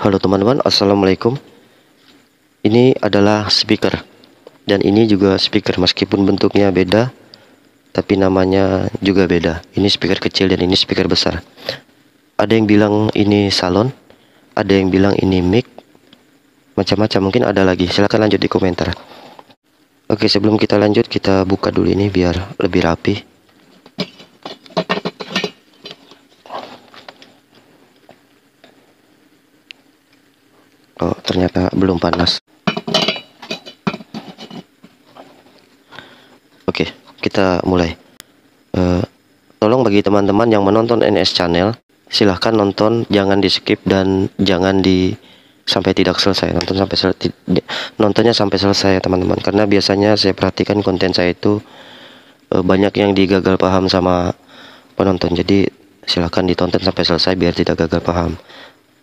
Halo teman-teman, Assalamualaikum Ini adalah speaker Dan ini juga speaker Meskipun bentuknya beda Tapi namanya juga beda Ini speaker kecil dan ini speaker besar Ada yang bilang ini salon Ada yang bilang ini mic Macam-macam, mungkin ada lagi Silahkan lanjut di komentar Oke, sebelum kita lanjut Kita buka dulu ini biar lebih rapi ternyata belum panas oke kita mulai uh, tolong bagi teman-teman yang menonton NS channel silahkan nonton jangan di skip dan jangan di sampai tidak selesai nonton sampai sel nontonnya sampai selesai ya teman-teman karena biasanya saya perhatikan konten saya itu uh, banyak yang digagal paham sama penonton jadi silahkan ditonton sampai selesai biar tidak gagal paham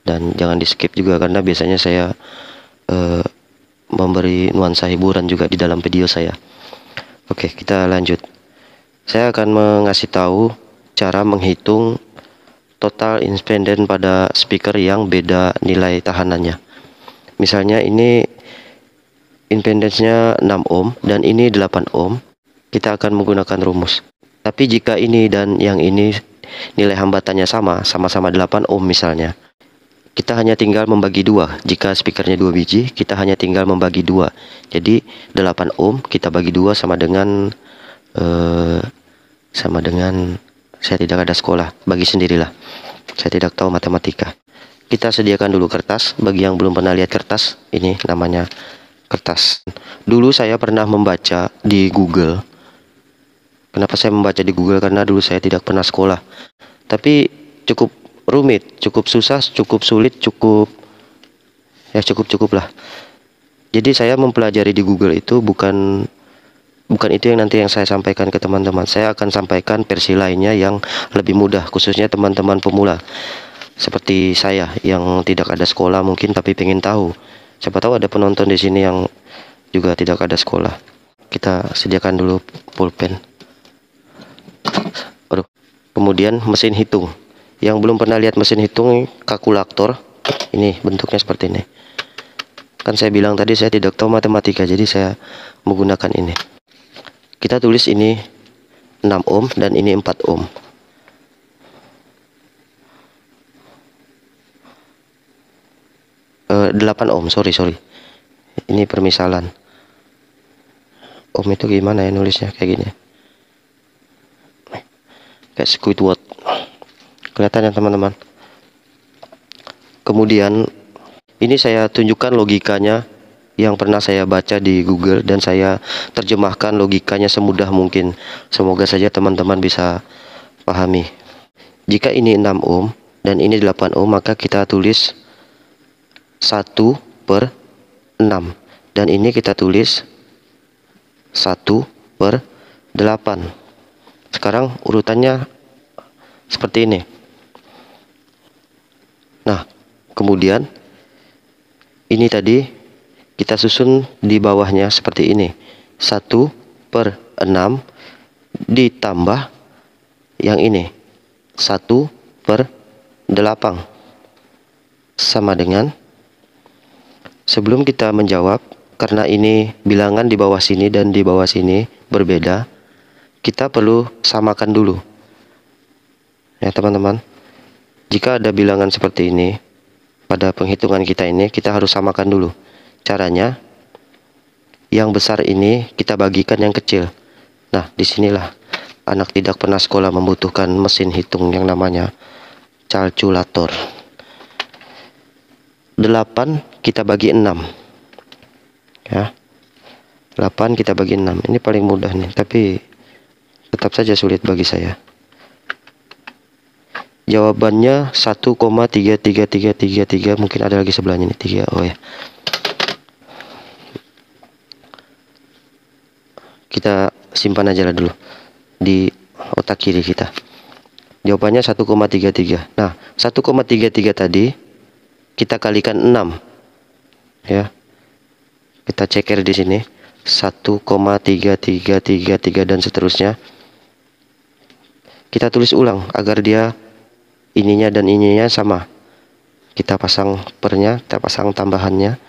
dan jangan di skip juga karena biasanya saya uh, memberi nuansa hiburan juga di dalam video saya oke kita lanjut saya akan mengasih tahu cara menghitung total impedance pada speaker yang beda nilai tahanannya misalnya ini impedance-nya 6 ohm dan ini 8 ohm kita akan menggunakan rumus tapi jika ini dan yang ini nilai hambatannya sama, sama-sama 8 ohm misalnya, kita hanya tinggal membagi dua jika speakernya dua biji kita hanya tinggal membagi dua jadi 8 ohm kita bagi dua sama dengan eh, sama dengan saya tidak ada sekolah bagi sendirilah saya tidak tahu matematika kita sediakan dulu kertas bagi yang belum pernah lihat kertas ini namanya kertas dulu saya pernah membaca di Google kenapa saya membaca di Google karena dulu saya tidak pernah sekolah tapi cukup rumit, cukup susah, cukup sulit, cukup ya cukup-cukup lah. Jadi saya mempelajari di Google itu bukan bukan itu yang nanti yang saya sampaikan ke teman-teman. Saya akan sampaikan versi lainnya yang lebih mudah khususnya teman-teman pemula. Seperti saya yang tidak ada sekolah mungkin tapi pengen tahu. Siapa tahu ada penonton di sini yang juga tidak ada sekolah. Kita sediakan dulu pulpen. Aduh. Kemudian mesin hitung yang belum pernah lihat mesin hitung kalkulator ini bentuknya seperti ini kan saya bilang tadi saya tidak tahu matematika jadi saya menggunakan ini kita tulis ini 6 ohm dan ini 4 ohm e, eh, 8 ohm sorry sorry ini permisalan ohm itu gimana ya nulisnya kayak gini kayak Squidward kelihatan ya teman-teman kemudian ini saya tunjukkan logikanya yang pernah saya baca di Google dan saya terjemahkan logikanya semudah mungkin. Semoga saja teman-teman bisa pahami. Jika ini 6 ohm dan ini 8 ohm, maka kita tulis 1 per 6. Dan ini kita tulis 1 per 8. Sekarang urutannya seperti ini. Kemudian ini tadi kita susun di bawahnya seperti ini. 1 per 6 ditambah yang ini. 1 per 8 sama dengan sebelum kita menjawab karena ini bilangan di bawah sini dan di bawah sini berbeda kita perlu samakan dulu ya teman-teman jika ada bilangan seperti ini pada penghitungan kita ini kita harus samakan dulu. Caranya yang besar ini kita bagikan yang kecil. Nah, disinilah anak tidak pernah sekolah membutuhkan mesin hitung yang namanya calculator. 8 kita bagi 6. Ya. 8 kita bagi 6. Ini paling mudah nih, tapi tetap saja sulit bagi saya jawabannya 1,33333 mungkin ada lagi sebelahnya nih 3 oh ya kita simpan aja lah dulu di otak kiri kita jawabannya 1,33 nah 1,33 tadi kita kalikan 6 ya kita ceker di sini 1,3333 dan seterusnya kita tulis ulang agar dia ininya dan ininya sama kita pasang pernya kita pasang tambahannya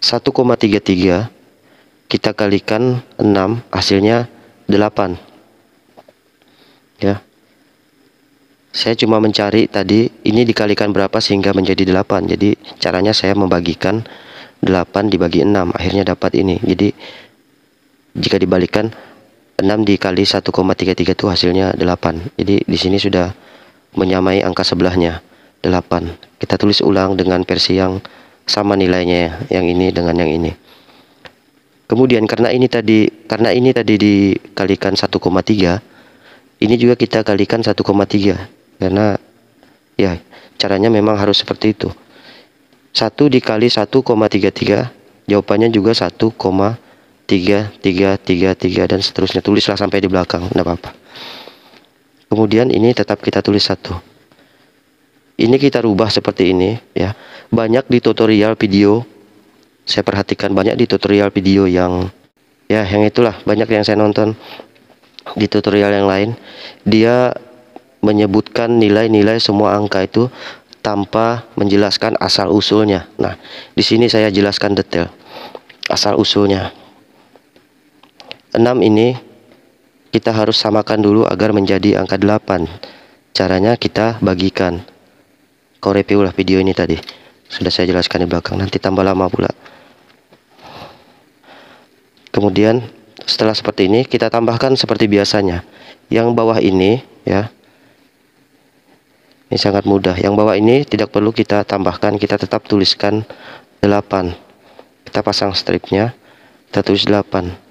1,33 kita kalikan 6 hasilnya 8 ya saya cuma mencari tadi ini dikalikan berapa sehingga menjadi 8 jadi caranya saya membagikan 8 dibagi 6 akhirnya dapat ini jadi jika dibalikan 6 dikali 1,33 itu hasilnya 8 jadi di sini sudah menyamai angka sebelahnya 8 kita tulis ulang dengan versi yang sama nilainya yang ini dengan yang ini kemudian karena ini tadi karena ini tadi dikalikan 1,3 ini juga kita kalikan 1,3 karena ya caranya memang harus seperti itu 1 dikali 1,33 jawabannya juga 1,3333 dan seterusnya tulislah sampai di belakang tidak apa-apa Kemudian ini tetap kita tulis satu. Ini kita rubah seperti ini ya. Banyak di tutorial video saya perhatikan banyak di tutorial video yang ya yang itulah banyak yang saya nonton di tutorial yang lain dia menyebutkan nilai-nilai semua angka itu tanpa menjelaskan asal usulnya. Nah, di sini saya jelaskan detail asal usulnya. 6 ini kita harus samakan dulu agar menjadi angka 8 caranya kita bagikan kau review lah video ini tadi sudah saya jelaskan di belakang nanti tambah lama pula kemudian setelah seperti ini kita tambahkan seperti biasanya yang bawah ini ya ini sangat mudah yang bawah ini tidak perlu kita tambahkan kita tetap tuliskan 8 kita pasang stripnya kita tulis 8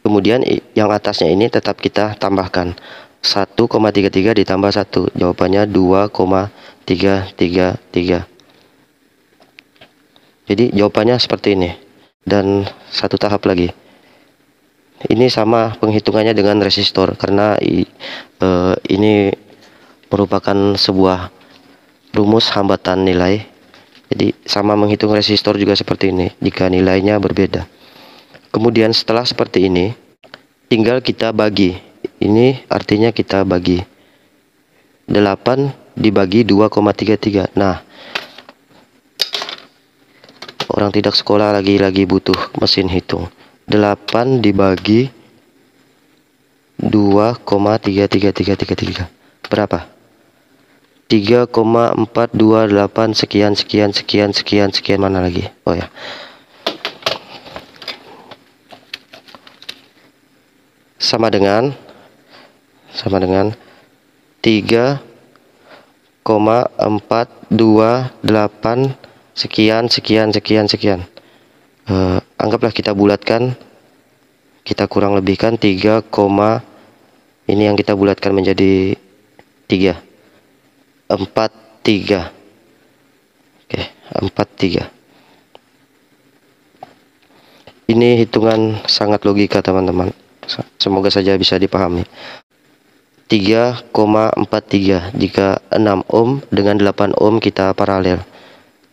Kemudian yang atasnya ini tetap kita tambahkan 1,33 ditambah 1 Jawabannya 2,333 Jadi jawabannya seperti ini Dan satu tahap lagi Ini sama penghitungannya dengan resistor Karena e, ini merupakan sebuah rumus hambatan nilai Jadi sama menghitung resistor juga seperti ini Jika nilainya berbeda Kemudian setelah seperti ini, tinggal kita bagi. Ini artinya kita bagi. 8 dibagi 2,33. Nah, orang tidak sekolah lagi-lagi butuh mesin hitung. 8 dibagi 2,3333. Berapa? 3,428 sekian sekian sekian sekian sekian mana lagi? Oh ya. sama dengan sama dengan 3,428 sekian sekian sekian sekian eh, anggaplah kita bulatkan kita kurang lebihkan 3, ini yang kita bulatkan menjadi 3 4 3 oke 4 3 ini hitungan sangat logika teman-teman Semoga saja bisa dipahami. 3,43 jika 6 ohm dengan 8 ohm kita paralel.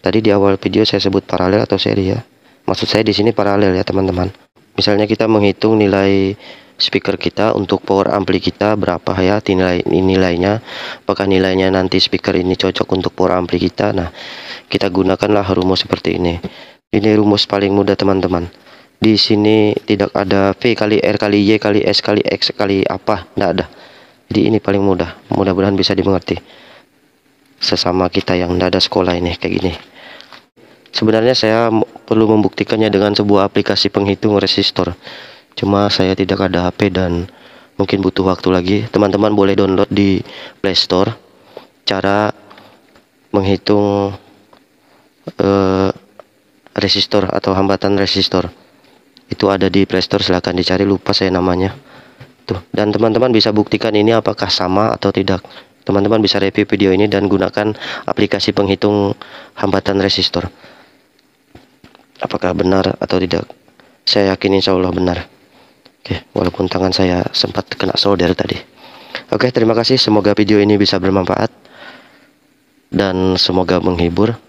Tadi di awal video saya sebut paralel atau seri ya. Maksud saya di sini paralel ya teman-teman. Misalnya kita menghitung nilai speaker kita untuk power ampli kita berapa ya nilai nilainya apakah nilainya nanti speaker ini cocok untuk power ampli kita nah kita gunakanlah rumus seperti ini ini rumus paling mudah teman-teman di sini tidak ada V kali R kali Y kali S kali X kali apa tidak ada jadi ini paling mudah mudah-mudahan bisa dimengerti sesama kita yang tidak ada sekolah ini kayak gini sebenarnya saya perlu membuktikannya dengan sebuah aplikasi penghitung resistor cuma saya tidak ada HP dan mungkin butuh waktu lagi teman-teman boleh download di Play Store cara menghitung eh, resistor atau hambatan resistor itu ada di playstore silahkan dicari lupa saya namanya tuh dan teman-teman bisa buktikan ini apakah sama atau tidak teman-teman bisa review video ini dan gunakan aplikasi penghitung hambatan resistor apakah benar atau tidak saya yakin insya Allah benar oke walaupun tangan saya sempat kena solder tadi oke terima kasih semoga video ini bisa bermanfaat dan semoga menghibur